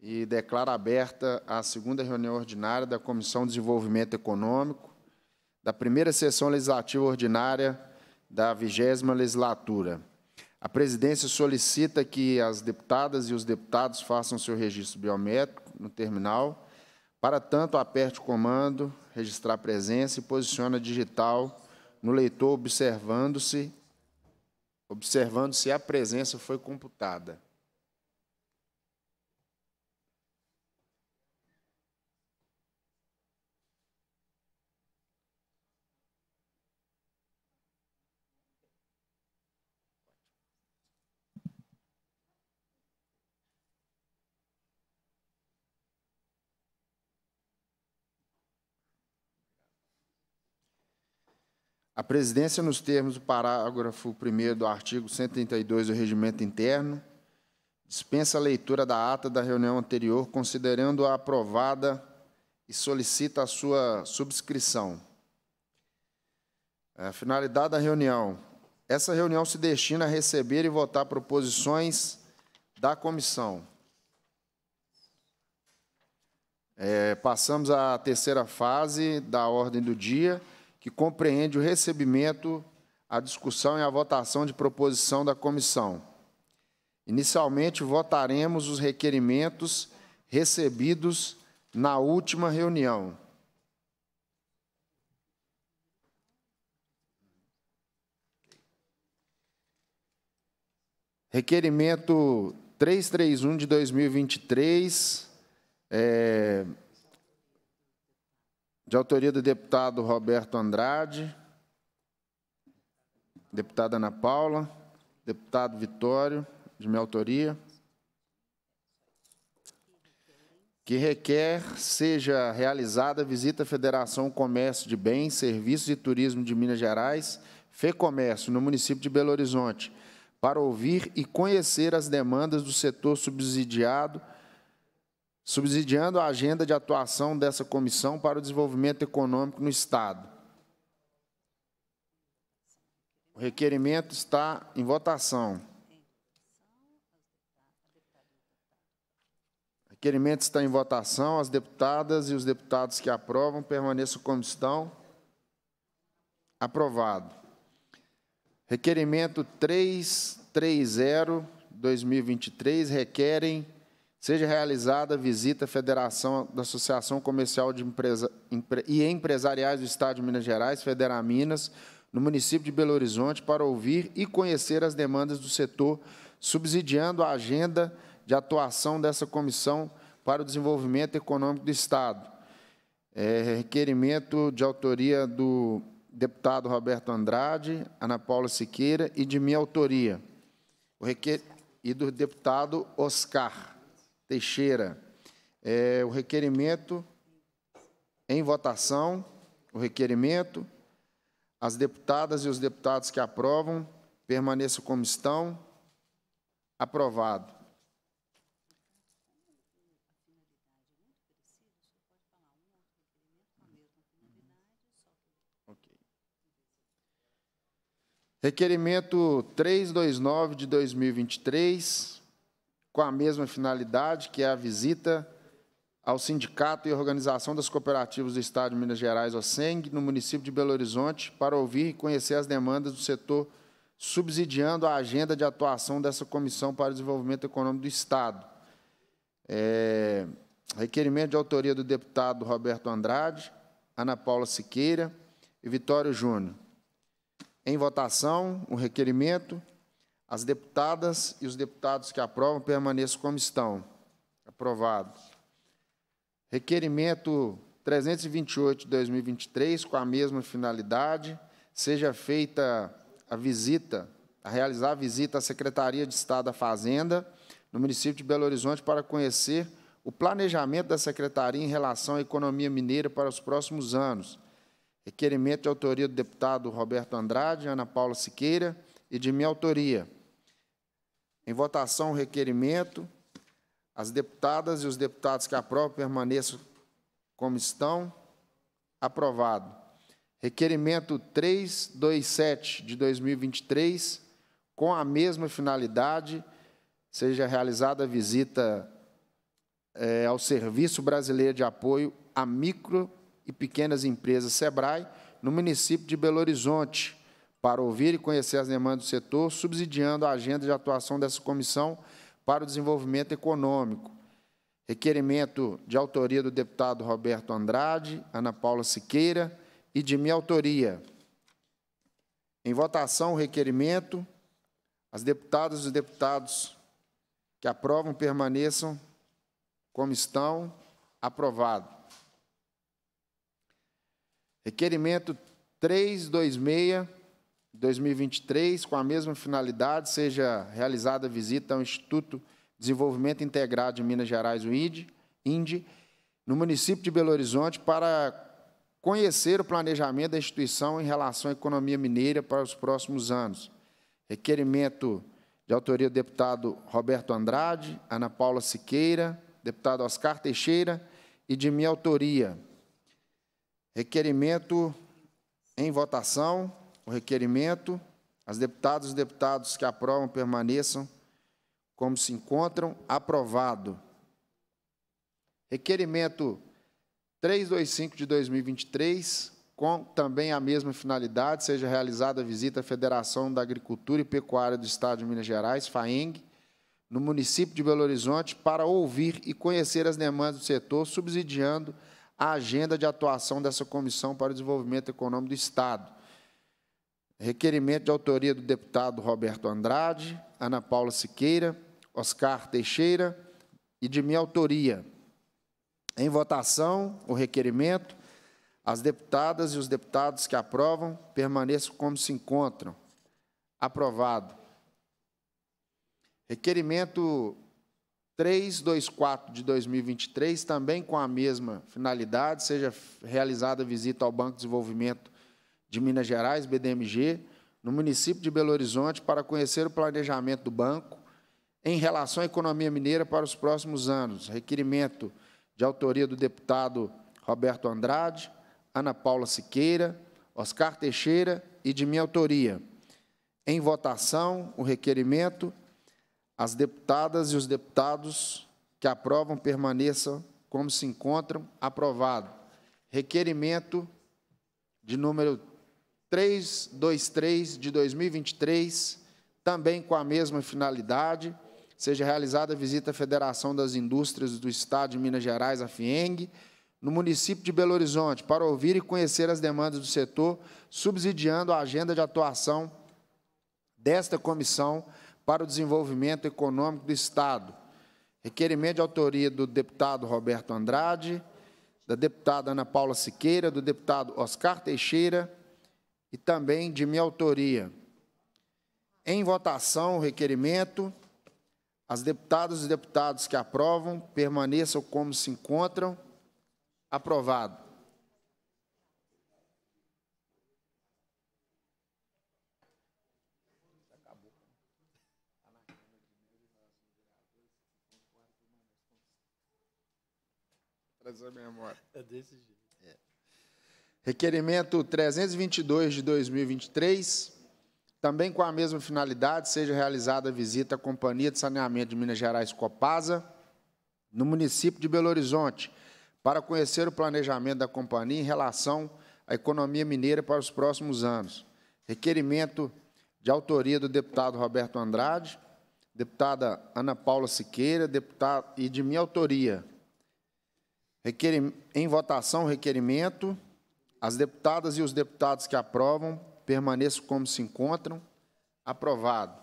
e declaro aberta a segunda reunião ordinária da Comissão de Desenvolvimento Econômico da primeira sessão legislativa ordinária da vigésima legislatura. A presidência solicita que as deputadas e os deputados façam seu registro biométrico no terminal. Para tanto, aperte o comando, registrar presença e posiciona digital no leitor observando-se observando se a presença foi computada. A presidência, nos termos do parágrafo 1 do artigo 132 do Regimento Interno, dispensa a leitura da ata da reunião anterior, considerando-a aprovada e solicita a sua subscrição. A é, finalidade da reunião. Essa reunião se destina a receber e votar proposições da comissão. É, passamos à terceira fase da ordem do dia que compreende o recebimento, a discussão e a votação de proposição da comissão. Inicialmente, votaremos os requerimentos recebidos na última reunião. Requerimento 331 de 2023, é, de autoria do deputado Roberto Andrade, deputada Ana Paula, deputado Vitório, de minha autoria, que requer seja realizada a visita à Federação Comércio de Bens, Serviços e Turismo de Minas Gerais, FEComércio, no município de Belo Horizonte, para ouvir e conhecer as demandas do setor subsidiado subsidiando a agenda de atuação dessa comissão para o desenvolvimento econômico no Estado. O requerimento está em votação. O requerimento está em votação. As deputadas e os deputados que aprovam permaneçam como estão. Aprovado. Requerimento 330 2023 requerem Seja realizada a visita à Federação da Associação Comercial de Empresa, e Empresariais do Estado de Minas Gerais, Federaminas, no município de Belo Horizonte, para ouvir e conhecer as demandas do setor, subsidiando a agenda de atuação dessa comissão para o desenvolvimento econômico do Estado. É, requerimento de autoria do deputado Roberto Andrade, Ana Paula Siqueira e de minha autoria. O requer... E do deputado Oscar. Teixeira. É, o requerimento em votação, o requerimento, as deputadas e os deputados que aprovam permaneçam como estão. Aprovado. Requerimento 329 de 2023, com a mesma finalidade, que é a visita ao Sindicato e Organização das Cooperativas do Estado de Minas Gerais, OSENG, no município de Belo Horizonte, para ouvir e conhecer as demandas do setor, subsidiando a agenda de atuação dessa Comissão para o Desenvolvimento Econômico do Estado. É, requerimento de autoria do deputado Roberto Andrade, Ana Paula Siqueira e Vitório Júnior. Em votação, o requerimento. As deputadas e os deputados que aprovam permaneçam como estão. Aprovado. Requerimento 328 de 2023, com a mesma finalidade, seja feita a visita, a realizar a visita à Secretaria de Estado da Fazenda, no município de Belo Horizonte, para conhecer o planejamento da Secretaria em relação à economia mineira para os próximos anos. Requerimento de autoria do deputado Roberto Andrade, Ana Paula Siqueira e de minha autoria. Em votação, o requerimento. As deputadas e os deputados que aprovam permaneçam como estão. Aprovado. Requerimento 327 de 2023, com a mesma finalidade, seja realizada a visita é, ao Serviço Brasileiro de Apoio a Micro e Pequenas Empresas, SEBRAE, no município de Belo Horizonte, para ouvir e conhecer as demandas do setor, subsidiando a agenda de atuação dessa comissão para o desenvolvimento econômico. Requerimento de autoria do deputado Roberto Andrade, Ana Paula Siqueira e de minha autoria. Em votação, o requerimento, as deputadas e os deputados que aprovam permaneçam como estão, aprovado. Requerimento 326, 2023, com a mesma finalidade, seja realizada a visita ao Instituto de Desenvolvimento Integrado de Minas Gerais, o INDE, no município de Belo Horizonte, para conhecer o planejamento da instituição em relação à economia mineira para os próximos anos. Requerimento de autoria do deputado Roberto Andrade, Ana Paula Siqueira, deputado Oscar Teixeira e de minha autoria. Requerimento em votação o requerimento, as deputadas e deputados que aprovam permaneçam como se encontram, aprovado. Requerimento 325 de 2023, com também a mesma finalidade, seja realizada a visita à Federação da Agricultura e Pecuária do Estado de Minas Gerais, FAENG, no município de Belo Horizonte, para ouvir e conhecer as demandas do setor, subsidiando a agenda de atuação dessa Comissão para o Desenvolvimento Econômico do Estado Requerimento de autoria do deputado Roberto Andrade, Ana Paula Siqueira, Oscar Teixeira e de minha autoria. Em votação, o requerimento, as deputadas e os deputados que aprovam permaneçam como se encontram. Aprovado. Requerimento 324 de 2023, também com a mesma finalidade, seja realizada visita ao Banco de Desenvolvimento de Minas Gerais, BDMG, no município de Belo Horizonte, para conhecer o planejamento do banco em relação à economia mineira para os próximos anos. Requerimento de autoria do deputado Roberto Andrade, Ana Paula Siqueira, Oscar Teixeira e de minha autoria. Em votação, o requerimento, as deputadas e os deputados que aprovam permaneçam como se encontram, aprovado. Requerimento de número 323 de 2023, também com a mesma finalidade, seja realizada a visita à Federação das Indústrias do Estado de Minas Gerais, a FIENG, no município de Belo Horizonte, para ouvir e conhecer as demandas do setor, subsidiando a agenda de atuação desta comissão para o desenvolvimento econômico do Estado. Requerimento de autoria do deputado Roberto Andrade, da deputada Ana Paula Siqueira, do deputado Oscar Teixeira, e também de minha autoria. Em votação, o requerimento, as deputadas e deputados que aprovam permaneçam como se encontram. Aprovado. Traz a memória. É desse Requerimento 322 de 2023, também com a mesma finalidade, seja realizada a visita à Companhia de Saneamento de Minas Gerais Copasa, no município de Belo Horizonte, para conhecer o planejamento da companhia em relação à economia mineira para os próximos anos. Requerimento de autoria do deputado Roberto Andrade, deputada Ana Paula Siqueira, deputado, e de minha autoria. Requerim, em votação, requerimento as deputadas e os deputados que aprovam permaneçam como se encontram. Aprovado.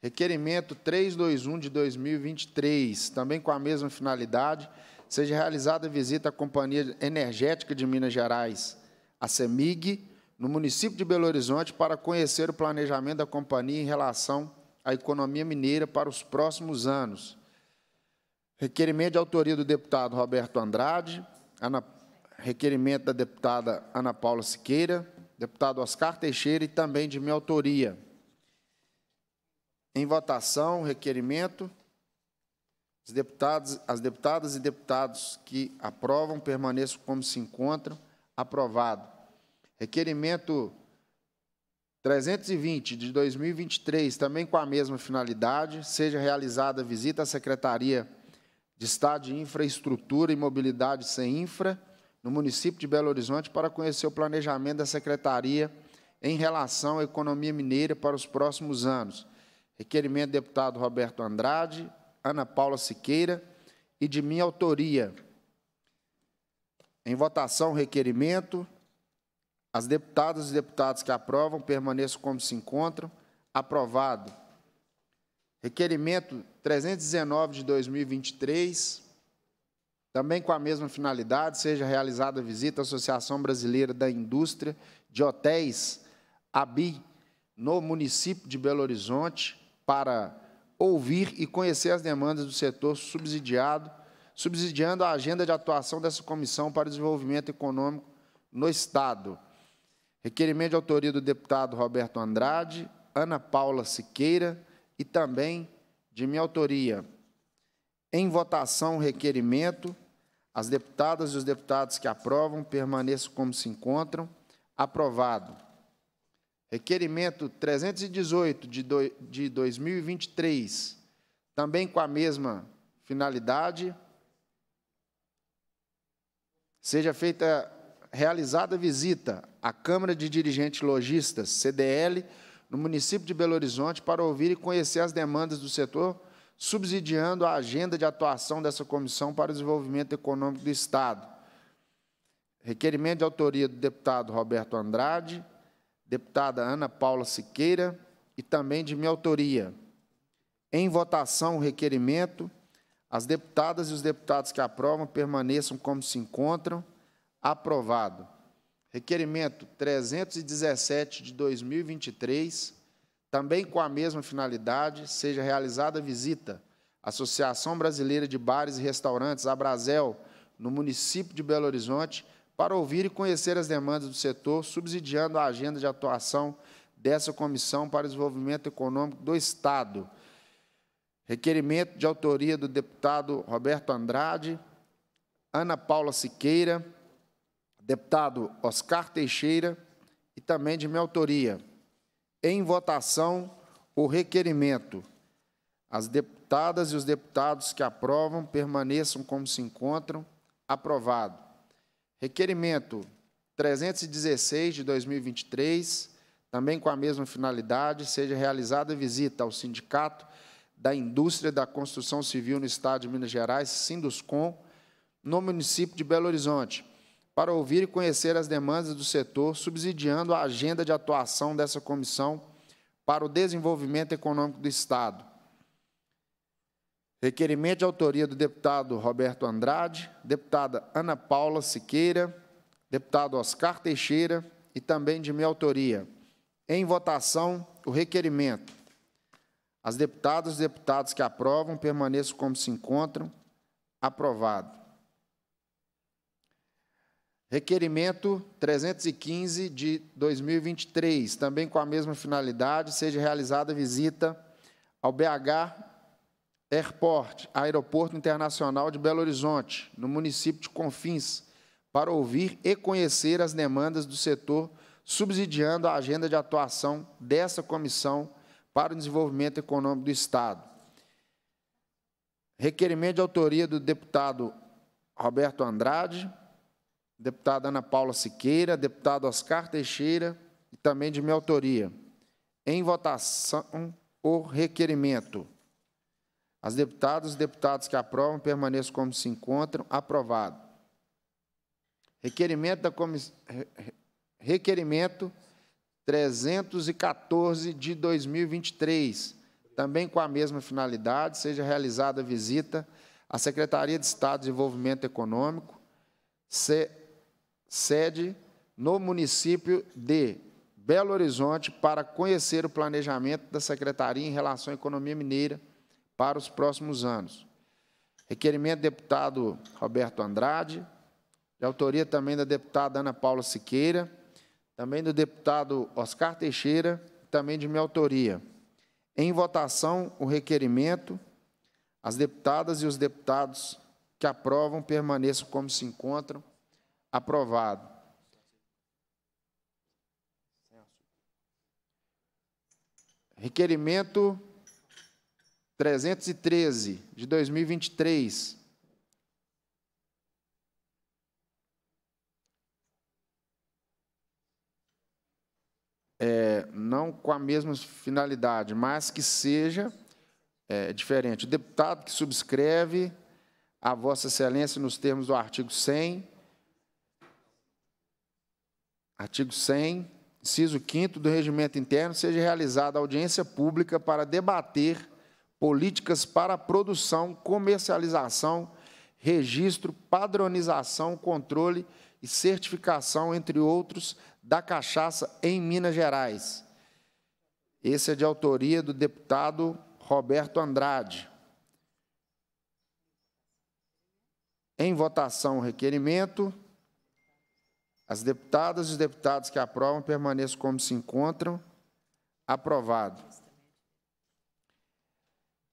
Requerimento 321 de 2023, também com a mesma finalidade, seja realizada visita à Companhia Energética de Minas Gerais, a CEMIG, no município de Belo Horizonte, para conhecer o planejamento da companhia em relação à economia mineira para os próximos anos. Requerimento de autoria do deputado Roberto Andrade, Ana requerimento da deputada Ana Paula Siqueira, deputado Oscar Teixeira e também de minha autoria. Em votação, o requerimento. Os deputados, as deputadas e deputados que aprovam permaneçam como se encontram. Aprovado. Requerimento 320 de 2023, também com a mesma finalidade, seja realizada visita à Secretaria de Estado de Infraestrutura e Mobilidade sem Infra no município de Belo Horizonte para conhecer o planejamento da secretaria em relação à economia mineira para os próximos anos. Requerimento do deputado Roberto Andrade, Ana Paula Siqueira e de minha autoria. Em votação, requerimento. As deputadas e deputados que aprovam permaneçam como se encontram. Aprovado. Requerimento 319 de 2023 também com a mesma finalidade, seja realizada a visita à Associação Brasileira da Indústria de Hotéis, ABI, no município de Belo Horizonte, para ouvir e conhecer as demandas do setor subsidiado, subsidiando a agenda de atuação dessa Comissão para o Desenvolvimento Econômico no Estado. Requerimento de autoria do deputado Roberto Andrade, Ana Paula Siqueira e também de minha autoria. Em votação, requerimento as deputadas e os deputados que aprovam permaneçam como se encontram. Aprovado. Requerimento 318 de 2023, também com a mesma finalidade. Seja feita realizada visita à Câmara de Dirigentes Logistas, CDL, no município de Belo Horizonte, para ouvir e conhecer as demandas do setor subsidiando a agenda de atuação dessa comissão para o desenvolvimento econômico do Estado. Requerimento de autoria do deputado Roberto Andrade, deputada Ana Paula Siqueira e também de minha autoria. Em votação, o requerimento, as deputadas e os deputados que aprovam permaneçam como se encontram. Aprovado. Requerimento 317 de 2023 também com a mesma finalidade, seja realizada a visita à Associação Brasileira de Bares e Restaurantes, Brasel, no município de Belo Horizonte, para ouvir e conhecer as demandas do setor, subsidiando a agenda de atuação dessa Comissão para o Desenvolvimento Econômico do Estado. Requerimento de autoria do deputado Roberto Andrade, Ana Paula Siqueira, deputado Oscar Teixeira e também de minha autoria em votação o requerimento. As deputadas e os deputados que aprovam permaneçam como se encontram. Aprovado. Requerimento 316 de 2023, também com a mesma finalidade, seja realizada visita ao Sindicato da Indústria da Construção Civil no Estado de Minas Gerais, Sinduscom, no município de Belo Horizonte, para ouvir e conhecer as demandas do setor, subsidiando a agenda de atuação dessa comissão para o desenvolvimento econômico do Estado. Requerimento de autoria do deputado Roberto Andrade, deputada Ana Paula Siqueira, deputado Oscar Teixeira e também de minha autoria. Em votação, o requerimento. As deputadas e deputados que aprovam permaneçam como se encontram. Aprovado. Requerimento 315 de 2023, também com a mesma finalidade, seja realizada visita ao BH Airport, Aeroporto Internacional de Belo Horizonte, no município de Confins, para ouvir e conhecer as demandas do setor, subsidiando a agenda de atuação dessa comissão para o desenvolvimento econômico do Estado. Requerimento de autoria do deputado Roberto Andrade, deputada Ana Paula Siqueira, deputado Oscar Teixeira e também de minha autoria. Em votação, o requerimento. As deputadas e deputados que aprovam permaneçam como se encontram. Aprovado. Requerimento da comissão. Requerimento 314 de 2023, também com a mesma finalidade, seja realizada visita à Secretaria de Estado de Desenvolvimento Econômico, C sede no município de Belo Horizonte para conhecer o planejamento da Secretaria em relação à economia mineira para os próximos anos. Requerimento do deputado Roberto Andrade, de autoria também da deputada Ana Paula Siqueira, também do deputado Oscar Teixeira, também de minha autoria. Em votação, o requerimento, as deputadas e os deputados que aprovam permaneçam como se encontram Aprovado. Requerimento 313 de 2023. É, não com a mesma finalidade, mas que seja é, diferente. O deputado que subscreve a Vossa Excelência nos termos do artigo 100 Artigo 100, inciso 5 do Regimento Interno, seja realizada audiência pública para debater políticas para produção, comercialização, registro, padronização, controle e certificação, entre outros, da cachaça em Minas Gerais. Esse é de autoria do deputado Roberto Andrade. Em votação, o requerimento. As deputadas e os deputados que aprovam permaneçam como se encontram. Aprovado.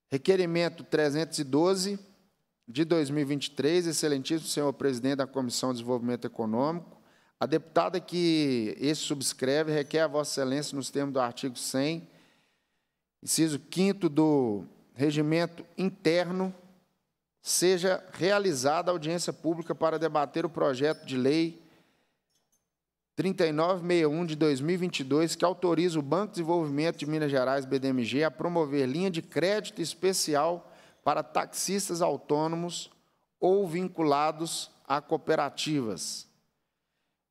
Requerimento 312 de 2023, excelentíssimo senhor presidente da Comissão de Desenvolvimento Econômico, a deputada que esse subscreve requer a vossa excelência nos termos do artigo 100, inciso 5 do regimento interno, seja realizada audiência pública para debater o projeto de lei 3961 de 2022, que autoriza o Banco de Desenvolvimento de Minas Gerais, BDMG, a promover linha de crédito especial para taxistas autônomos ou vinculados a cooperativas.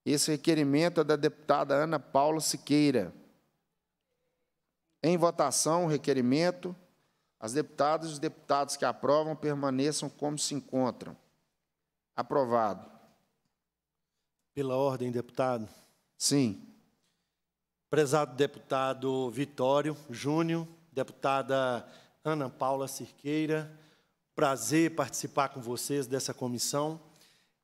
Esse requerimento é da deputada Ana Paula Siqueira. Em votação, o requerimento, as deputadas e os deputados que aprovam permaneçam como se encontram. Aprovado. Pela ordem, deputado. Sim. Prezado deputado Vitório Júnior, deputada Ana Paula Cirqueira, prazer participar com vocês dessa comissão.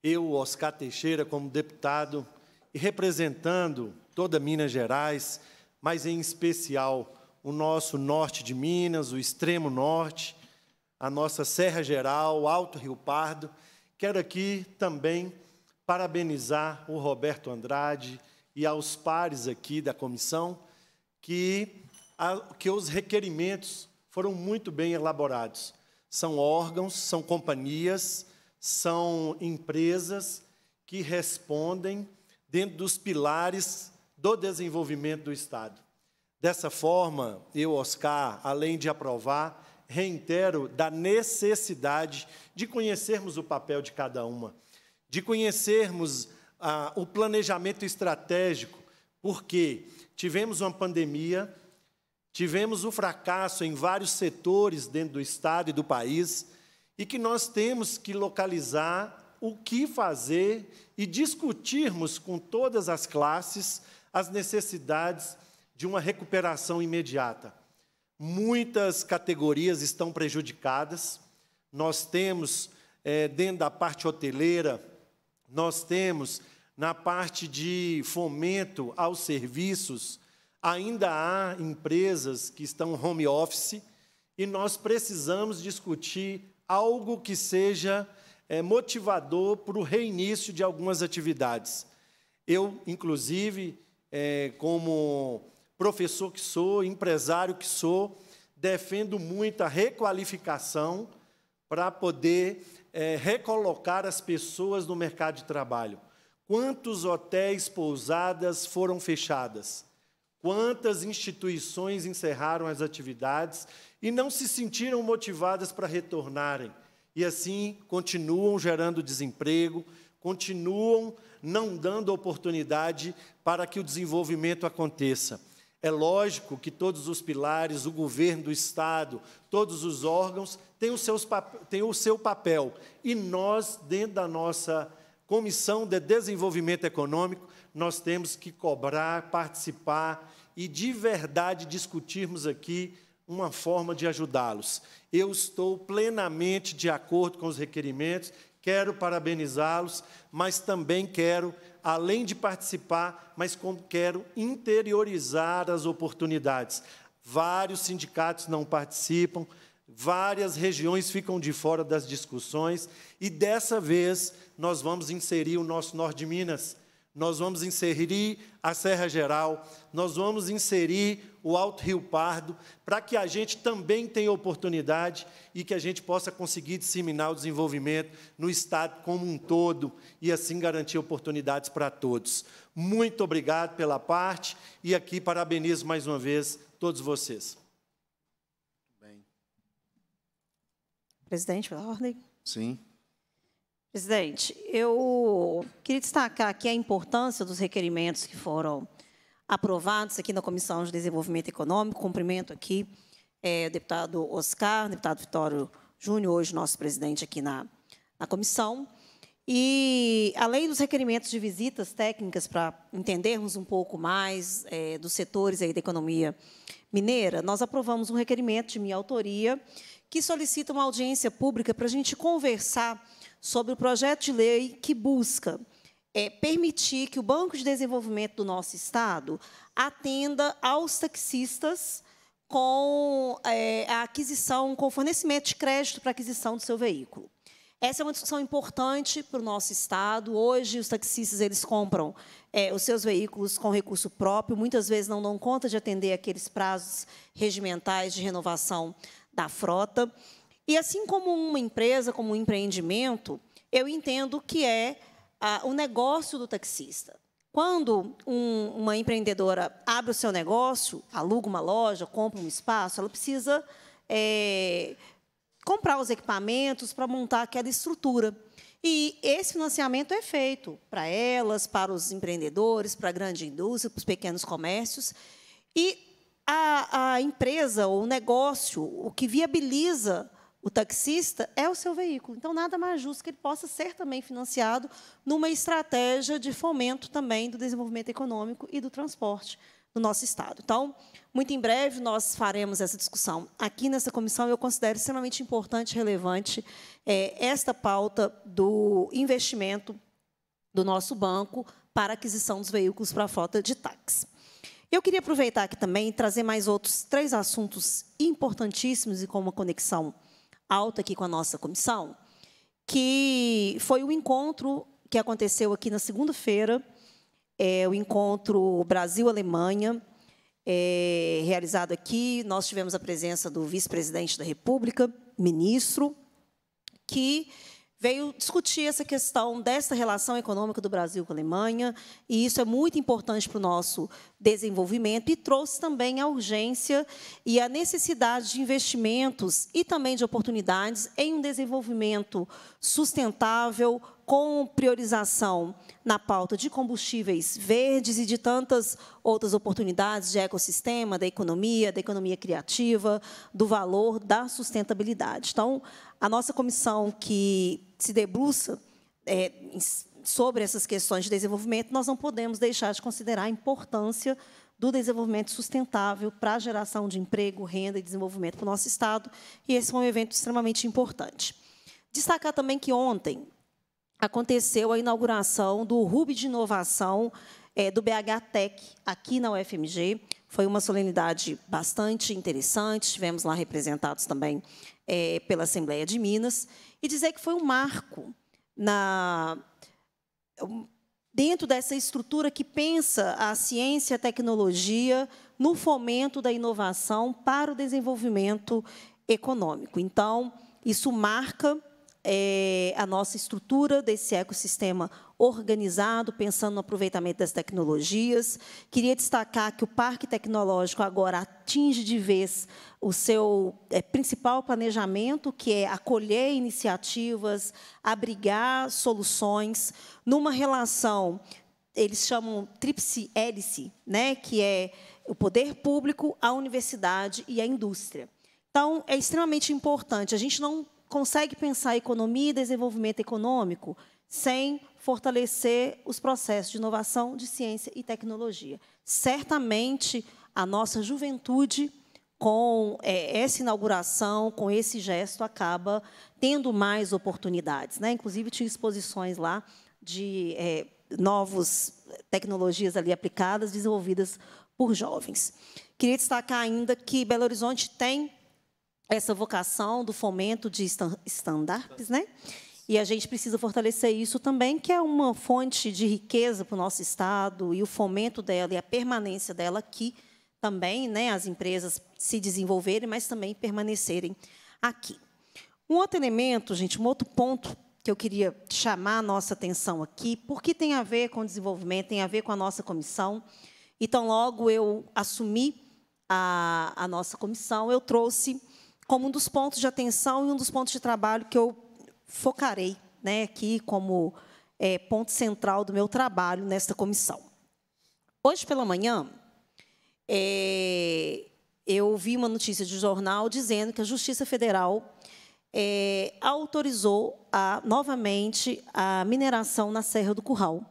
Eu, Oscar Teixeira, como deputado e representando toda Minas Gerais, mas em especial o nosso norte de Minas, o extremo norte, a nossa Serra Geral, Alto Rio Pardo. Quero aqui também parabenizar o Roberto Andrade e aos pares aqui da comissão que, a, que os requerimentos foram muito bem elaborados. São órgãos, são companhias, são empresas que respondem dentro dos pilares do desenvolvimento do Estado. Dessa forma, eu, Oscar, além de aprovar, reitero da necessidade de conhecermos o papel de cada uma de conhecermos ah, o planejamento estratégico, porque tivemos uma pandemia, tivemos o um fracasso em vários setores dentro do Estado e do país, e que nós temos que localizar o que fazer e discutirmos com todas as classes as necessidades de uma recuperação imediata. Muitas categorias estão prejudicadas, nós temos, é, dentro da parte hoteleira, nós temos na parte de fomento aos serviços, ainda há empresas que estão home office e nós precisamos discutir algo que seja é, motivador para o reinício de algumas atividades. Eu, inclusive, é, como professor que sou, empresário que sou, defendo muito a requalificação para poder é, recolocar as pessoas no mercado de trabalho. Quantos hotéis, pousadas foram fechadas? Quantas instituições encerraram as atividades e não se sentiram motivadas para retornarem? E assim continuam gerando desemprego, continuam não dando oportunidade para que o desenvolvimento aconteça. É lógico que todos os pilares, o governo do Estado, todos os órgãos têm, os seus, têm o seu papel. E nós, dentro da nossa Comissão de Desenvolvimento Econômico, nós temos que cobrar, participar e de verdade discutirmos aqui uma forma de ajudá-los. Eu estou plenamente de acordo com os requerimentos, quero parabenizá-los, mas também quero além de participar, mas como quero interiorizar as oportunidades. Vários sindicatos não participam, várias regiões ficam de fora das discussões, e dessa vez nós vamos inserir o nosso Norte de Minas nós vamos inserir a Serra Geral, nós vamos inserir o Alto Rio Pardo, para que a gente também tenha oportunidade e que a gente possa conseguir disseminar o desenvolvimento no Estado como um todo e assim garantir oportunidades para todos. Muito obrigado pela parte e aqui parabenizo mais uma vez todos vocês. Presidente, pela ordem. Sim. Presidente, eu queria destacar aqui a importância dos requerimentos que foram aprovados aqui na Comissão de Desenvolvimento Econômico. Cumprimento aqui é, o deputado Oscar, o deputado Vitório Júnior, hoje nosso presidente aqui na, na comissão. E, além dos requerimentos de visitas técnicas, para entendermos um pouco mais é, dos setores aí da economia mineira, nós aprovamos um requerimento de minha autoria que solicita uma audiência pública para a gente conversar sobre o projeto de lei que busca é, permitir que o Banco de Desenvolvimento do nosso Estado atenda aos taxistas com é, a aquisição, com fornecimento de crédito para aquisição do seu veículo. Essa é uma discussão importante para o nosso Estado. Hoje, os taxistas eles compram é, os seus veículos com recurso próprio, muitas vezes não dão conta de atender aqueles prazos regimentais de renovação da frota. E assim como uma empresa, como um empreendimento, eu entendo que é ah, o negócio do taxista. Quando um, uma empreendedora abre o seu negócio, aluga uma loja, compra um espaço, ela precisa é, comprar os equipamentos para montar aquela estrutura. E esse financiamento é feito para elas, para os empreendedores, para a grande indústria, para os pequenos comércios. E a, a empresa ou o negócio, o que viabiliza o taxista é o seu veículo. Então, nada mais justo que ele possa ser também financiado numa estratégia de fomento também do desenvolvimento econômico e do transporte do nosso Estado. Então, muito em breve nós faremos essa discussão aqui nessa comissão. Eu considero extremamente importante e relevante é, esta pauta do investimento do nosso banco para aquisição dos veículos para a frota de táxi. Eu queria aproveitar aqui também e trazer mais outros três assuntos importantíssimos e com uma conexão alta aqui com a nossa comissão, que foi o um encontro que aconteceu aqui na segunda-feira, é, o encontro Brasil-Alemanha, é, realizado aqui. Nós tivemos a presença do vice-presidente da República, ministro, que veio discutir essa questão dessa relação econômica do Brasil com a Alemanha, e isso é muito importante para o nosso desenvolvimento, e trouxe também a urgência e a necessidade de investimentos e também de oportunidades em um desenvolvimento sustentável, com priorização na pauta de combustíveis verdes e de tantas outras oportunidades de ecossistema, da economia, da economia criativa, do valor da sustentabilidade. Então, a nossa comissão que se debruça é, sobre essas questões de desenvolvimento, nós não podemos deixar de considerar a importância do desenvolvimento sustentável para a geração de emprego, renda e desenvolvimento para o nosso Estado, e esse é um evento extremamente importante. Destacar também que ontem aconteceu a inauguração do Hub de Inovação é, do BH Tech, aqui na UFMG. Foi uma solenidade bastante interessante, tivemos lá representados também é, pela Assembleia de Minas, e dizer que foi um marco na, dentro dessa estrutura que pensa a ciência e a tecnologia no fomento da inovação para o desenvolvimento econômico. Então, isso marca é, a nossa estrutura desse ecossistema organizado, pensando no aproveitamento das tecnologias. Queria destacar que o Parque Tecnológico agora atinge de vez o seu é, principal planejamento, que é acolher iniciativas, abrigar soluções, numa relação, eles chamam tríplice hélice, né, que é o poder público, a universidade e a indústria. Então, é extremamente importante. A gente não consegue pensar economia e desenvolvimento econômico sem fortalecer os processos de inovação de ciência e tecnologia. Certamente, a nossa juventude, com é, essa inauguração, com esse gesto, acaba tendo mais oportunidades. Né? Inclusive, tinha exposições lá de é, novas eh, tecnologias ali aplicadas, desenvolvidas por jovens. Queria destacar ainda que Belo Horizonte tem essa vocação do fomento de stand-ups, né? E a gente precisa fortalecer isso também, que é uma fonte de riqueza para o nosso Estado, e o fomento dela e a permanência dela aqui também, né, as empresas se desenvolverem, mas também permanecerem aqui. Um outro elemento, gente, um outro ponto que eu queria chamar a nossa atenção aqui, porque tem a ver com o desenvolvimento, tem a ver com a nossa comissão. Então, logo eu assumi a, a nossa comissão, eu trouxe como um dos pontos de atenção e um dos pontos de trabalho que eu focarei né, aqui como é, ponto central do meu trabalho nesta comissão. Hoje pela manhã, é, eu vi uma notícia de jornal dizendo que a Justiça Federal é, autorizou a, novamente a mineração na Serra do Curral.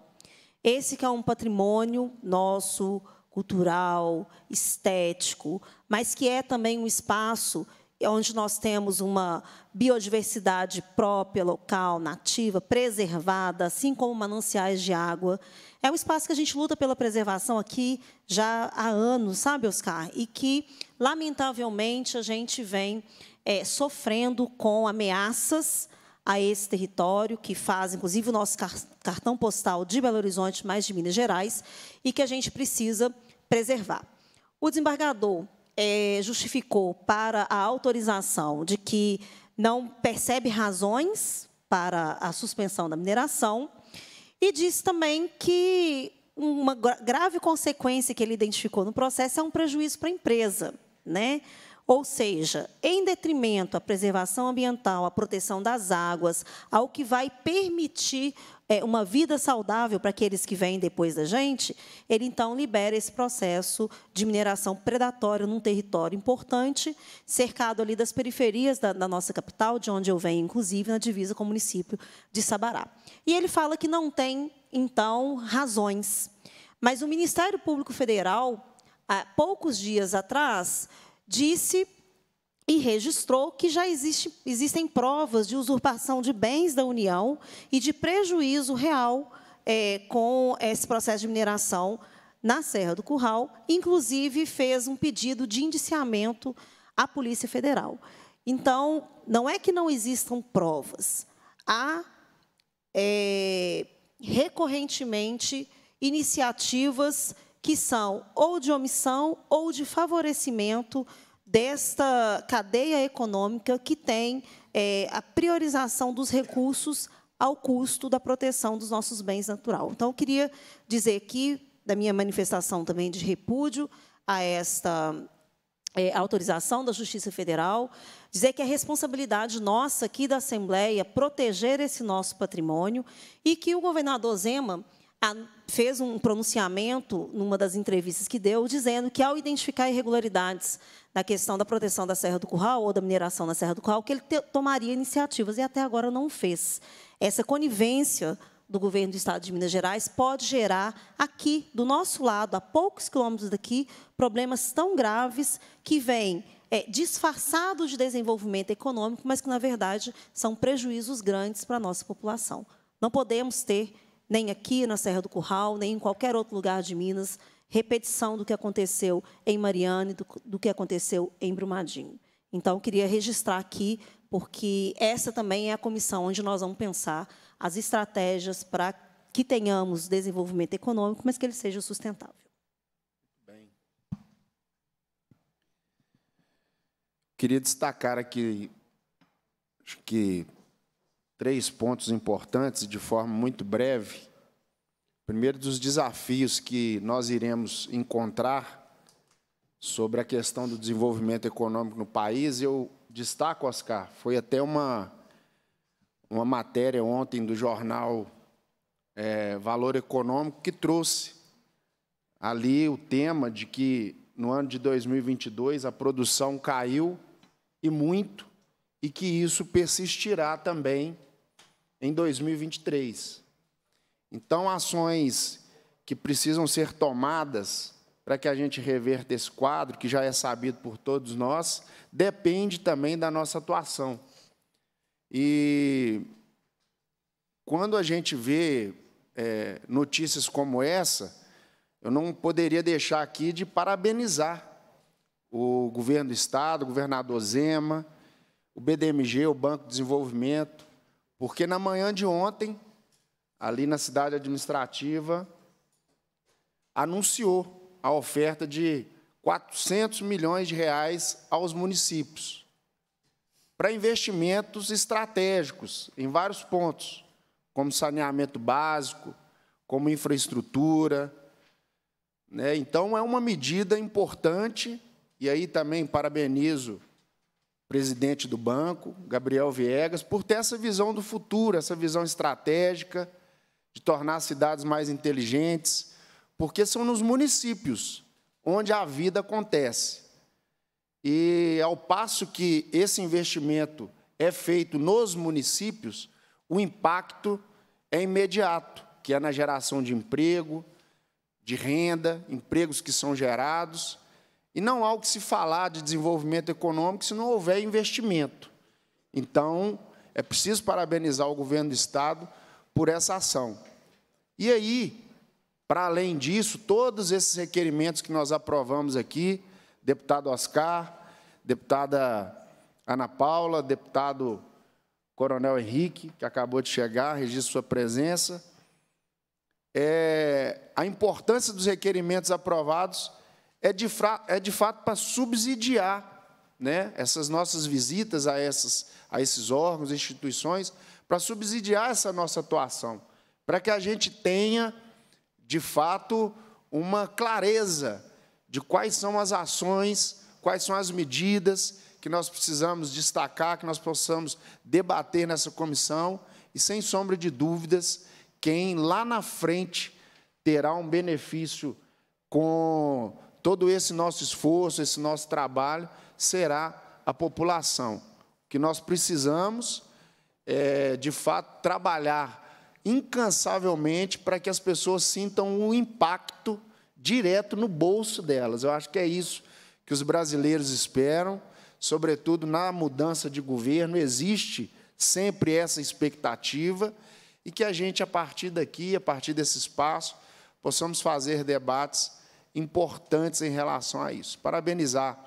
Esse que é um patrimônio nosso, cultural, estético, mas que é também um espaço é onde nós temos uma biodiversidade própria, local, nativa, preservada, assim como mananciais de água. É um espaço que a gente luta pela preservação aqui já há anos, sabe, Oscar? E que, lamentavelmente, a gente vem é, sofrendo com ameaças a esse território, que faz, inclusive, o nosso cartão postal de Belo Horizonte, mais de Minas Gerais, e que a gente precisa preservar. O desembargador é, justificou para a autorização de que não percebe razões para a suspensão da mineração e disse também que uma grave consequência que ele identificou no processo é um prejuízo para a empresa, né? Ou seja, detrimento à preservação ambiental, à proteção das águas, ao que vai permitir é, uma vida saudável para aqueles que vêm depois da gente, ele então libera esse processo de mineração predatória num território importante, cercado ali das periferias da, da nossa capital, de onde eu venho, inclusive, na divisa com o município de Sabará. E ele fala que não tem, então, razões. Mas o Ministério Público Federal, há poucos dias atrás, disse e registrou que já existe, existem provas de usurpação de bens da União e de prejuízo real é, com esse processo de mineração na Serra do Curral. Inclusive, fez um pedido de indiciamento à Polícia Federal. Então, não é que não existam provas. Há, é, recorrentemente, iniciativas que são ou de omissão ou de favorecimento desta cadeia econômica que tem é, a priorização dos recursos ao custo da proteção dos nossos bens naturais. Então, eu queria dizer aqui, da minha manifestação também de repúdio a esta é, autorização da Justiça Federal, dizer que é responsabilidade nossa aqui da Assembleia proteger esse nosso patrimônio e que o governador Zema fez um pronunciamento numa das entrevistas que deu, dizendo que, ao identificar irregularidades na questão da proteção da Serra do Curral ou da mineração na Serra do Curral, que ele tomaria iniciativas, e até agora não fez. Essa conivência do governo do Estado de Minas Gerais pode gerar aqui, do nosso lado, a poucos quilômetros daqui, problemas tão graves que vêm é, disfarçados de desenvolvimento econômico, mas que, na verdade, são prejuízos grandes para a nossa população. Não podemos ter nem aqui na Serra do Curral, nem em qualquer outro lugar de Minas, repetição do que aconteceu em Mariane, do, do que aconteceu em Brumadinho. Então, queria registrar aqui, porque essa também é a comissão onde nós vamos pensar as estratégias para que tenhamos desenvolvimento econômico, mas que ele seja sustentável. Bem. Queria destacar aqui, acho que três pontos importantes de forma muito breve. Primeiro, dos desafios que nós iremos encontrar sobre a questão do desenvolvimento econômico no país, eu destaco, Oscar, foi até uma, uma matéria ontem do jornal é, Valor Econômico que trouxe ali o tema de que no ano de 2022 a produção caiu e muito, e que isso persistirá também em 2023. Então, ações que precisam ser tomadas para que a gente reverta esse quadro, que já é sabido por todos nós, depende também da nossa atuação. E quando a gente vê é, notícias como essa, eu não poderia deixar aqui de parabenizar o governo do Estado, o governador Zema, o BDMG, o Banco de Desenvolvimento, porque na manhã de ontem, ali na cidade administrativa, anunciou a oferta de 400 milhões de reais aos municípios para investimentos estratégicos em vários pontos, como saneamento básico, como infraestrutura. Né? Então, é uma medida importante, e aí também parabenizo presidente do banco, Gabriel Viegas, por ter essa visão do futuro, essa visão estratégica de tornar as cidades mais inteligentes, porque são nos municípios onde a vida acontece. E ao passo que esse investimento é feito nos municípios, o impacto é imediato, que é na geração de emprego, de renda, empregos que são gerados e não há o que se falar de desenvolvimento econômico se não houver investimento. Então, é preciso parabenizar o governo do Estado por essa ação. E aí, para além disso, todos esses requerimentos que nós aprovamos aqui, deputado Oscar, deputada Ana Paula, deputado Coronel Henrique, que acabou de chegar, registro sua presença. É, a importância dos requerimentos aprovados é de, é de fato para subsidiar né, essas nossas visitas a, essas, a esses órgãos, instituições, para subsidiar essa nossa atuação, para que a gente tenha, de fato, uma clareza de quais são as ações, quais são as medidas que nós precisamos destacar, que nós possamos debater nessa comissão, e, sem sombra de dúvidas, quem lá na frente terá um benefício com Todo esse nosso esforço, esse nosso trabalho será a população. O que nós precisamos é, de fato, trabalhar incansavelmente para que as pessoas sintam o um impacto direto no bolso delas. Eu acho que é isso que os brasileiros esperam, sobretudo na mudança de governo, existe sempre essa expectativa e que a gente, a partir daqui, a partir desse espaço, possamos fazer debates importantes em relação a isso. Parabenizar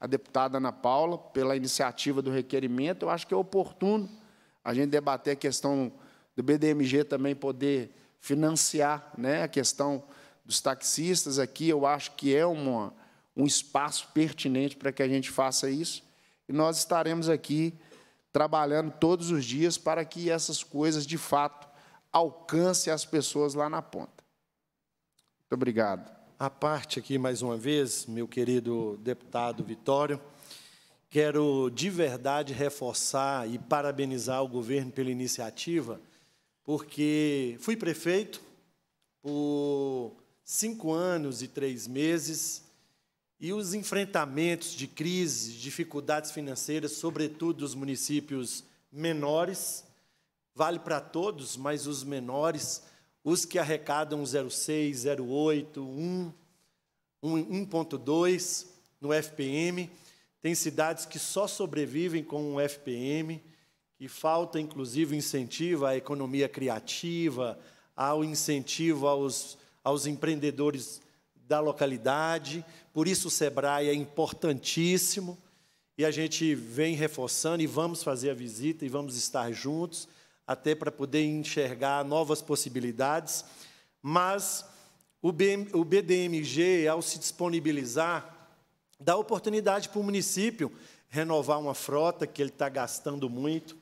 a deputada Ana Paula pela iniciativa do requerimento. Eu acho que é oportuno a gente debater a questão do BDMG também poder financiar né, a questão dos taxistas aqui. Eu acho que é uma, um espaço pertinente para que a gente faça isso. E nós estaremos aqui trabalhando todos os dias para que essas coisas, de fato, alcancem as pessoas lá na ponta. Muito obrigado. A parte aqui mais uma vez, meu querido deputado Vitório. Quero de verdade reforçar e parabenizar o governo pela iniciativa, porque fui prefeito por cinco anos e três meses e os enfrentamentos de crises, dificuldades financeiras, sobretudo dos municípios menores, vale para todos, mas os menores os que arrecadam 06, 08, 1, 1.2 no FPM. Tem cidades que só sobrevivem com o FPM, que falta inclusive incentivo à economia criativa, ao incentivo aos, aos empreendedores da localidade. Por isso o Sebrae é importantíssimo e a gente vem reforçando e vamos fazer a visita e vamos estar juntos até para poder enxergar novas possibilidades, mas o BDMG, ao se disponibilizar, dá oportunidade para o município renovar uma frota que ele está gastando muito,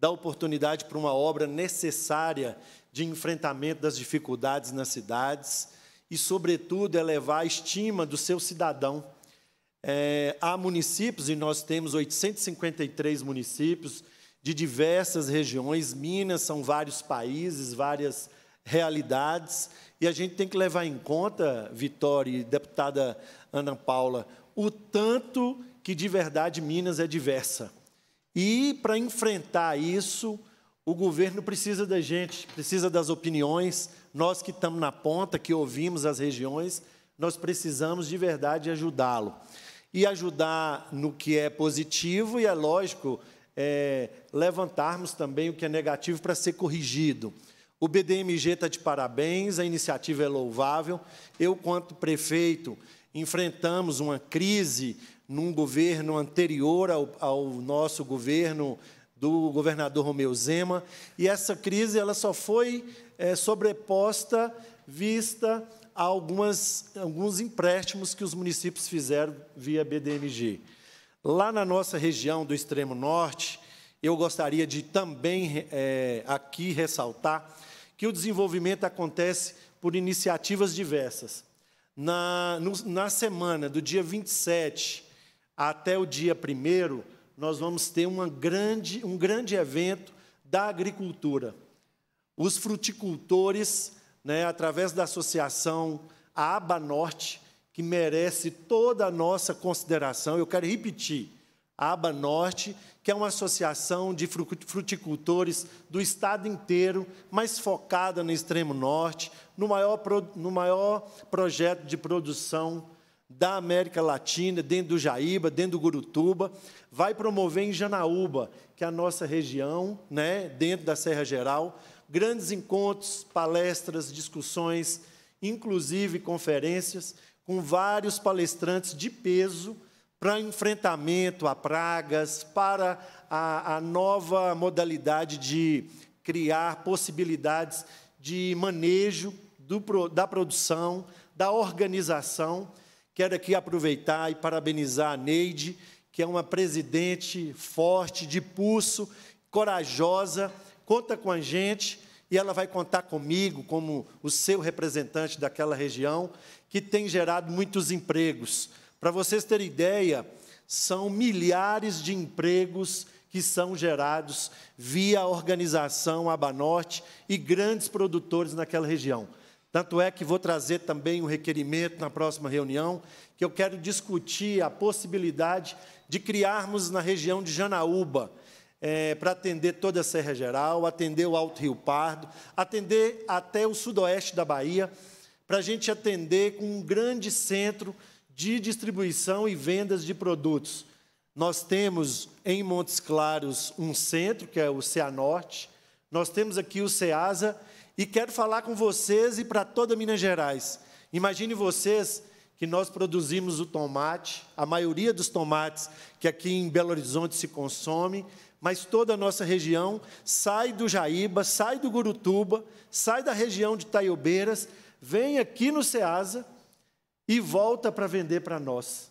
dá oportunidade para uma obra necessária de enfrentamento das dificuldades nas cidades e, sobretudo, elevar é a estima do seu cidadão. É, há municípios, e nós temos 853 municípios, de diversas regiões. Minas são vários países, várias realidades. E a gente tem que levar em conta, Vitória e deputada Ana Paula, o tanto que de verdade Minas é diversa. E para enfrentar isso, o governo precisa da gente, precisa das opiniões. Nós que estamos na ponta, que ouvimos as regiões, nós precisamos de verdade ajudá-lo. E ajudar no que é positivo, e é lógico, é, levantarmos também o que é negativo para ser corrigido. O BDMG está de parabéns, a iniciativa é louvável. Eu, quanto prefeito, enfrentamos uma crise num governo anterior ao, ao nosso governo do governador Romeu Zema, e essa crise ela só foi é, sobreposta vista a algumas, alguns empréstimos que os municípios fizeram via BDMG. Lá na nossa região do extremo norte, eu gostaria de também é, aqui ressaltar que o desenvolvimento acontece por iniciativas diversas. Na, no, na semana do dia 27 até o dia 1 nós vamos ter uma grande, um grande evento da agricultura. Os fruticultores, né, através da associação Aba Norte, que merece toda a nossa consideração. Eu quero repetir: a Aba Norte, que é uma associação de fruticultores do estado inteiro, mas focada no extremo norte, no maior, no maior projeto de produção da América Latina, dentro do Jaíba, dentro do Gurutuba, vai promover em Janaúba, que é a nossa região, né, dentro da Serra Geral, grandes encontros, palestras, discussões, inclusive conferências, com vários palestrantes de peso para enfrentamento a pragas, para a, a nova modalidade de criar possibilidades de manejo do, da produção, da organização. Quero aqui aproveitar e parabenizar a Neide, que é uma presidente forte, de pulso, corajosa, conta com a gente e ela vai contar comigo como o seu representante daquela região que tem gerado muitos empregos. Para vocês terem ideia, são milhares de empregos que são gerados via a organização Abanorte e grandes produtores naquela região. Tanto é que vou trazer também um requerimento na próxima reunião, que eu quero discutir a possibilidade de criarmos na região de Janaúba, é, eh, para atender toda a Serra Geral, atender o Alto Rio Pardo, atender até o sudoeste da Bahia, para a gente atender com um grande centro de distribuição e vendas de produtos. Nós temos em Montes Claros um centro, que é o Norte. nós temos aqui o CEASA, e quero falar com vocês e para toda Minas Gerais. Imagine vocês que nós produzimos o tomate, a maioria dos tomates que aqui em Belo Horizonte se consome, mas toda a nossa região sai do Jaíba, sai do Gurutuba, sai da região de Taiobeiras vem aqui no Ceasa e volta para vender para nós.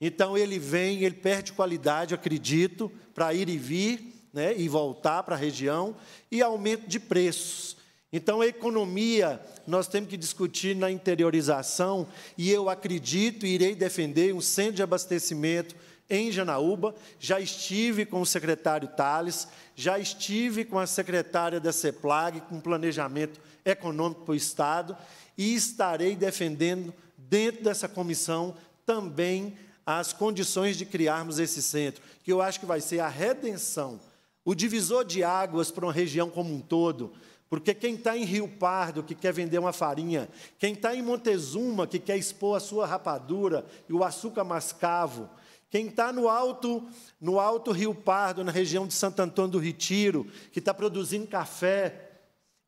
Então ele vem, ele perde qualidade, acredito, para ir e vir, né, e voltar para a região, e aumento de preços. Então, a economia, nós temos que discutir na interiorização, e eu acredito e irei defender um centro de abastecimento em Janaúba. Já estive com o secretário Tales, já estive com a secretária da CEPLAG, com planejamento econômico para o Estado e estarei defendendo, dentro dessa comissão, também as condições de criarmos esse centro, que eu acho que vai ser a redenção, o divisor de águas para uma região como um todo. Porque quem está em Rio Pardo, que quer vender uma farinha, quem está em Montezuma, que quer expor a sua rapadura e o açúcar mascavo, quem está no alto, no alto Rio Pardo, na região de Santo Antônio do Retiro, que está produzindo café,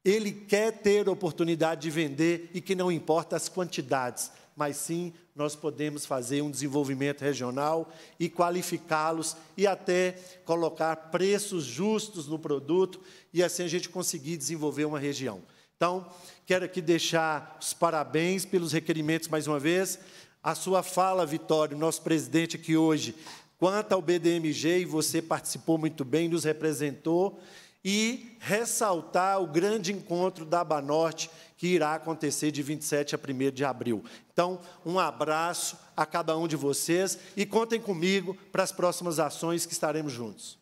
ele quer ter oportunidade de vender e que não importa as quantidades, mas sim nós podemos fazer um desenvolvimento regional e qualificá-los e até colocar preços justos no produto e assim a gente conseguir desenvolver uma região. Então, quero aqui deixar os parabéns pelos requerimentos mais uma vez. A sua fala, Vitório, nosso presidente aqui hoje, quanto ao BDMG, e você participou muito bem, nos representou, e ressaltar o grande encontro da Aba Norte, que irá acontecer de 27 a 1 de abril. Então, um abraço a cada um de vocês e contem comigo para as próximas ações que estaremos juntos.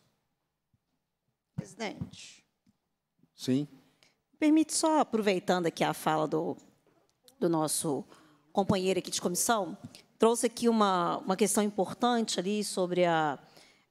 Presidente. Sim. Permite só, aproveitando aqui a fala do, do nosso companheiro aqui de comissão, trouxe aqui uma, uma questão importante ali sobre a,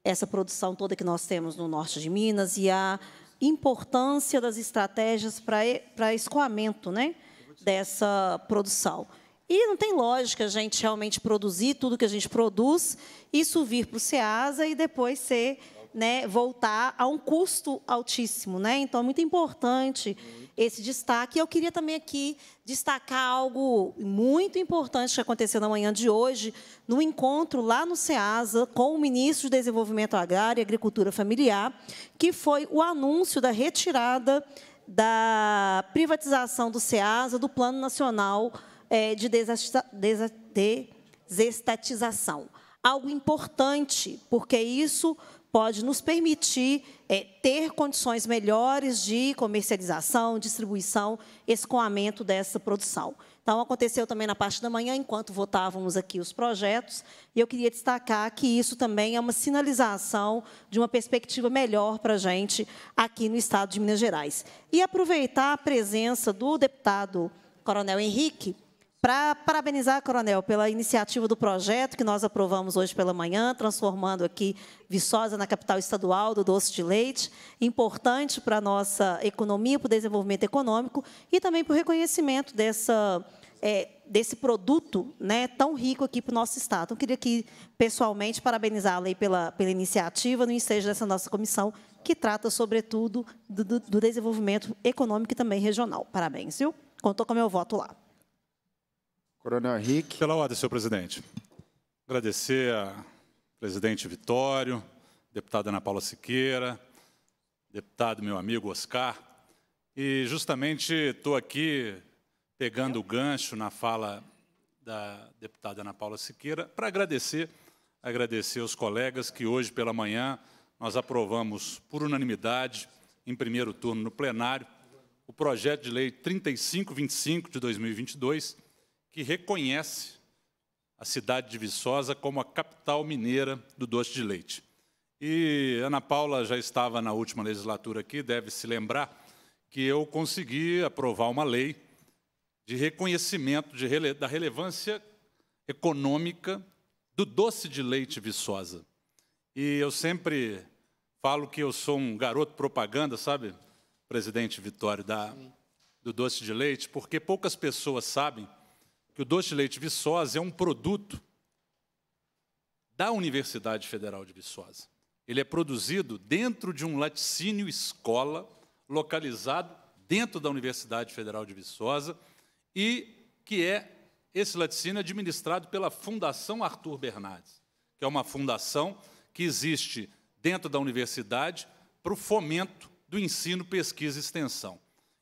essa produção toda que nós temos no norte de Minas e a importância das estratégias para escoamento né, dessa produção. E não tem lógica a gente realmente produzir tudo que a gente produz, isso vir para o SEASA e depois ser né, voltar a um custo altíssimo. Né? Então, é muito importante esse destaque. Eu queria também aqui destacar algo muito importante que aconteceu na manhã de hoje, no encontro lá no SEASA com o ministro de Desenvolvimento Agrário e Agricultura Familiar, que foi o anúncio da retirada da privatização do SEASA, do Plano Nacional eh, de Desestatização. Algo importante, porque isso pode nos permitir é, ter condições melhores de comercialização, distribuição, escoamento dessa produção. Então, aconteceu também na parte da manhã, enquanto votávamos aqui os projetos, e eu queria destacar que isso também é uma sinalização de uma perspectiva melhor para a gente aqui no Estado de Minas Gerais. E aproveitar a presença do deputado Coronel Henrique, para parabenizar, Coronel, pela iniciativa do projeto que nós aprovamos hoje pela manhã, transformando aqui Viçosa na capital estadual do doce de leite, importante para a nossa economia, para o desenvolvimento econômico e também para o reconhecimento dessa, é, desse produto né, tão rico aqui para o nosso Estado. Então, queria aqui, pessoalmente, parabenizá-la pela, pela iniciativa no ensejo dessa nossa comissão, que trata, sobretudo, do, do desenvolvimento econômico e também regional. Parabéns, viu? Contou com o meu voto lá. Coronel Henrique. Pela ordem, senhor presidente. Agradecer a presidente Vitório, deputada Ana Paula Siqueira, deputado meu amigo Oscar. E justamente estou aqui pegando o gancho na fala da deputada Ana Paula Siqueira para agradecer, agradecer aos colegas que hoje pela manhã nós aprovamos por unanimidade, em primeiro turno no plenário, o projeto de lei 3525 de 2022 que reconhece a cidade de Viçosa como a capital mineira do doce de leite. E Ana Paula já estava na última legislatura aqui, deve se lembrar que eu consegui aprovar uma lei de reconhecimento de rele da relevância econômica do doce de leite Viçosa. E eu sempre falo que eu sou um garoto propaganda, sabe, presidente Vitório, da, do doce de leite, porque poucas pessoas sabem que o doce de leite Viçosa é um produto da Universidade Federal de Viçosa. Ele é produzido dentro de um laticínio escola localizado dentro da Universidade Federal de Viçosa e que é esse laticínio administrado pela Fundação Arthur Bernardes, que é uma fundação que existe dentro da universidade para o fomento do ensino, pesquisa e extensão.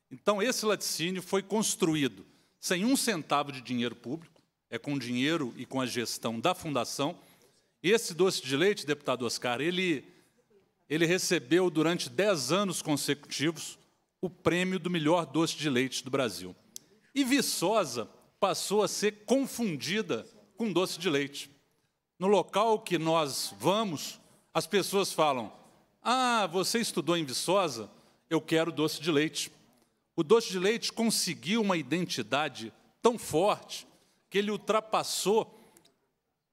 Então, esse laticínio foi construído sem um centavo de dinheiro público, é com dinheiro e com a gestão da fundação. Esse doce de leite, deputado Oscar, ele, ele recebeu durante 10 anos consecutivos o prêmio do melhor doce de leite do Brasil. E Viçosa passou a ser confundida com doce de leite. No local que nós vamos, as pessoas falam: Ah, você estudou em Viçosa? Eu quero doce de leite. O doce de leite conseguiu uma identidade tão forte que ele ultrapassou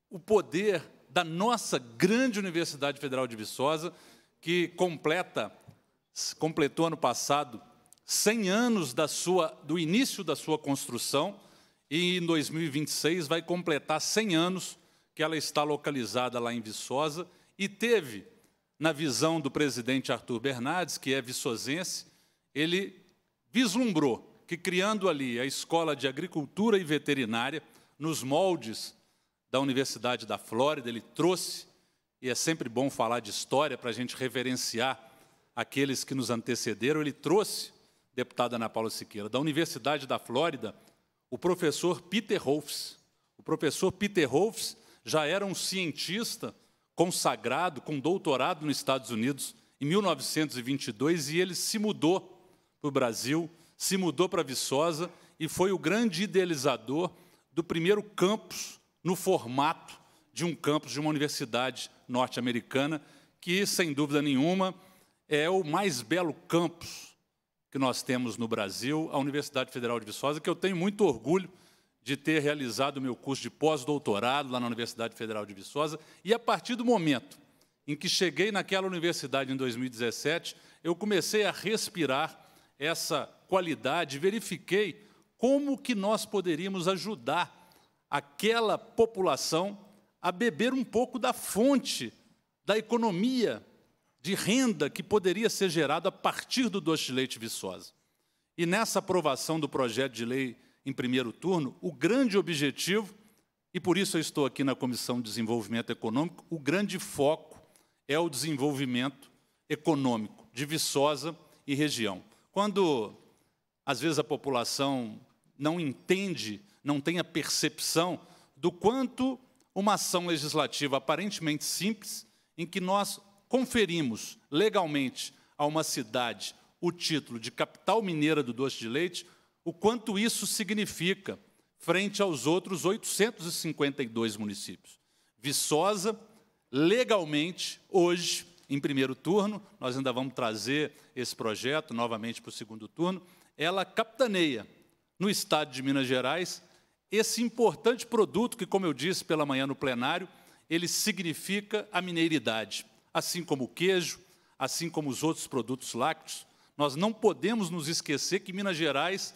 o poder da nossa grande Universidade Federal de Viçosa, que completa completou ano passado 100 anos da sua, do início da sua construção e em 2026 vai completar 100 anos que ela está localizada lá em Viçosa e teve, na visão do presidente Arthur Bernardes, que é viçosense, ele vislumbrou que, criando ali a Escola de Agricultura e Veterinária, nos moldes da Universidade da Flórida, ele trouxe, e é sempre bom falar de história para a gente reverenciar aqueles que nos antecederam, ele trouxe, deputada Ana Paula Siqueira, da Universidade da Flórida, o professor Peter Rolfs. O professor Peter Rolfs já era um cientista consagrado, com doutorado nos Estados Unidos, em 1922, e ele se mudou para o Brasil, se mudou para Viçosa e foi o grande idealizador do primeiro campus no formato de um campus de uma universidade norte-americana, que, sem dúvida nenhuma, é o mais belo campus que nós temos no Brasil, a Universidade Federal de Viçosa, que eu tenho muito orgulho de ter realizado o meu curso de pós-doutorado lá na Universidade Federal de Viçosa, e a partir do momento em que cheguei naquela universidade em 2017, eu comecei a respirar essa qualidade, verifiquei como que nós poderíamos ajudar aquela população a beber um pouco da fonte da economia de renda que poderia ser gerada a partir do doce de leite viçosa. E nessa aprovação do projeto de lei em primeiro turno, o grande objetivo, e por isso eu estou aqui na Comissão de Desenvolvimento Econômico, o grande foco é o desenvolvimento econômico de Viçosa e região. Quando, às vezes, a população não entende, não tem a percepção do quanto uma ação legislativa aparentemente simples, em que nós conferimos legalmente a uma cidade o título de capital mineira do doce de leite, o quanto isso significa frente aos outros 852 municípios. Viçosa, legalmente, hoje, em primeiro turno, nós ainda vamos trazer esse projeto novamente para o segundo turno, ela capitaneia no estado de Minas Gerais esse importante produto que, como eu disse pela manhã no plenário, ele significa a mineiridade, assim como o queijo, assim como os outros produtos lácteos. Nós não podemos nos esquecer que Minas Gerais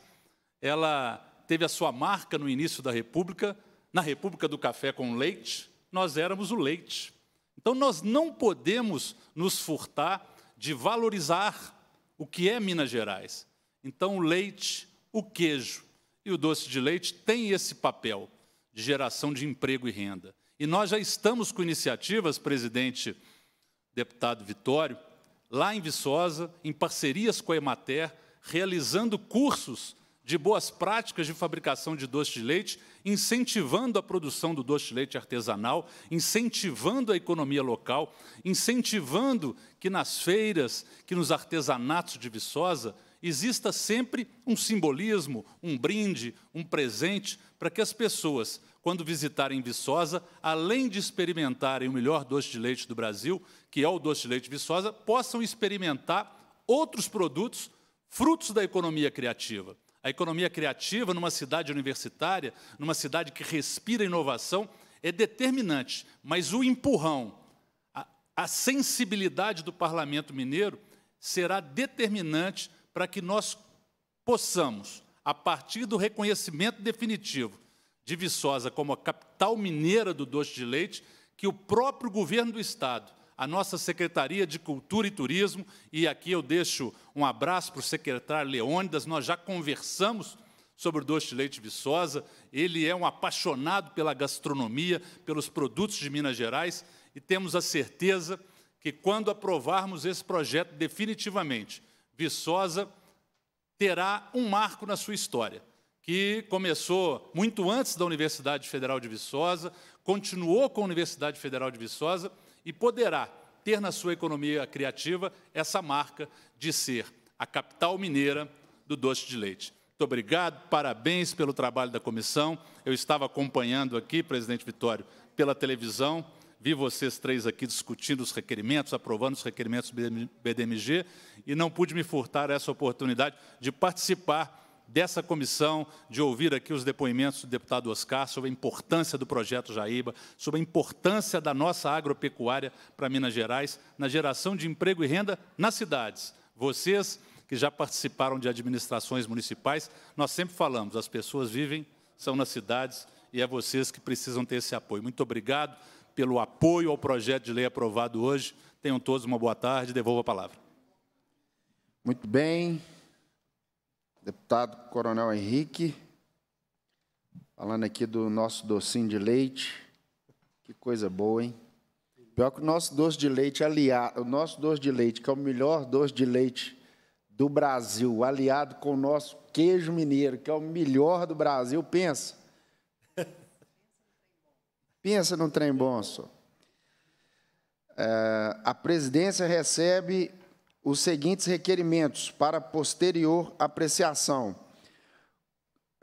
ela teve a sua marca no início da República, na República do Café com Leite, nós éramos o leite. Então nós não podemos nos furtar de valorizar o que é Minas Gerais. Então o leite, o queijo e o doce de leite têm esse papel de geração de emprego e renda. E nós já estamos com iniciativas, presidente, deputado Vitório, lá em Viçosa, em parcerias com a Emater, realizando cursos de boas práticas de fabricação de doce de leite, incentivando a produção do doce de leite artesanal, incentivando a economia local, incentivando que nas feiras, que nos artesanatos de Viçosa, exista sempre um simbolismo, um brinde, um presente, para que as pessoas, quando visitarem Viçosa, além de experimentarem o melhor doce de leite do Brasil, que é o doce de leite Viçosa, possam experimentar outros produtos, frutos da economia criativa. A economia criativa numa cidade universitária, numa cidade que respira inovação, é determinante. Mas o empurrão, a, a sensibilidade do parlamento mineiro será determinante para que nós possamos, a partir do reconhecimento definitivo de Viçosa como a capital mineira do doce de leite, que o próprio governo do Estado a nossa Secretaria de Cultura e Turismo, e aqui eu deixo um abraço para o secretário Leônidas, nós já conversamos sobre o doce de leite Viçosa, ele é um apaixonado pela gastronomia, pelos produtos de Minas Gerais, e temos a certeza que, quando aprovarmos esse projeto definitivamente, Viçosa terá um marco na sua história, que começou muito antes da Universidade Federal de Viçosa, continuou com a Universidade Federal de Viçosa e poderá ter na sua economia criativa essa marca de ser a capital mineira do doce de leite. Muito obrigado, parabéns pelo trabalho da comissão. Eu estava acompanhando aqui, presidente Vitório, pela televisão. Vi vocês três aqui discutindo os requerimentos, aprovando os requerimentos do BDMG, e não pude me furtar essa oportunidade de participar dessa comissão, de ouvir aqui os depoimentos do deputado Oscar sobre a importância do projeto Jaíba, sobre a importância da nossa agropecuária para Minas Gerais, na geração de emprego e renda nas cidades. Vocês que já participaram de administrações municipais, nós sempre falamos, as pessoas vivem, são nas cidades, e é vocês que precisam ter esse apoio. Muito obrigado pelo apoio ao projeto de lei aprovado hoje. Tenham todos uma boa tarde. Devolvo a palavra. Muito bem. Deputado Coronel Henrique, falando aqui do nosso docinho de leite. Que coisa boa, hein? Pior que o nosso doce de leite aliado, o nosso doce de leite, que é o melhor doce de leite do Brasil, aliado com o nosso queijo mineiro, que é o melhor do Brasil, pensa. pensa no trem bom, só. É, a presidência recebe os seguintes requerimentos para posterior apreciação.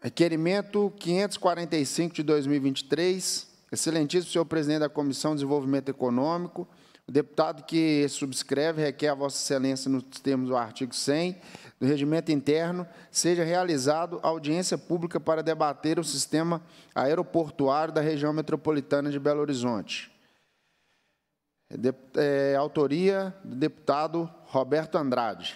Requerimento 545 de 2023, excelentíssimo senhor presidente da Comissão de Desenvolvimento Econômico, o deputado que subscreve requer a Vossa Excelência, nos termos do artigo 100 do Regimento Interno, seja realizado audiência pública para debater o sistema aeroportuário da região metropolitana de Belo Horizonte. De, é, eh, autoria do deputado Roberto Andrade.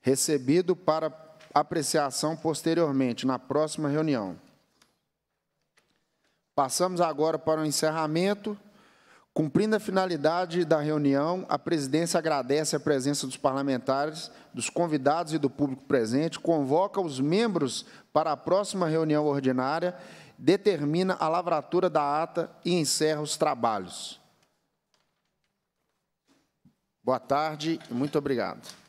Recebido para apreciação posteriormente, na próxima reunião. Passamos agora para o encerramento. Cumprindo a finalidade da reunião, a presidência agradece a presença dos parlamentares, dos convidados e do público presente, convoca os membros para a próxima reunião ordinária, determina a lavratura da ata e encerra os trabalhos. Boa tarde e muito obrigado.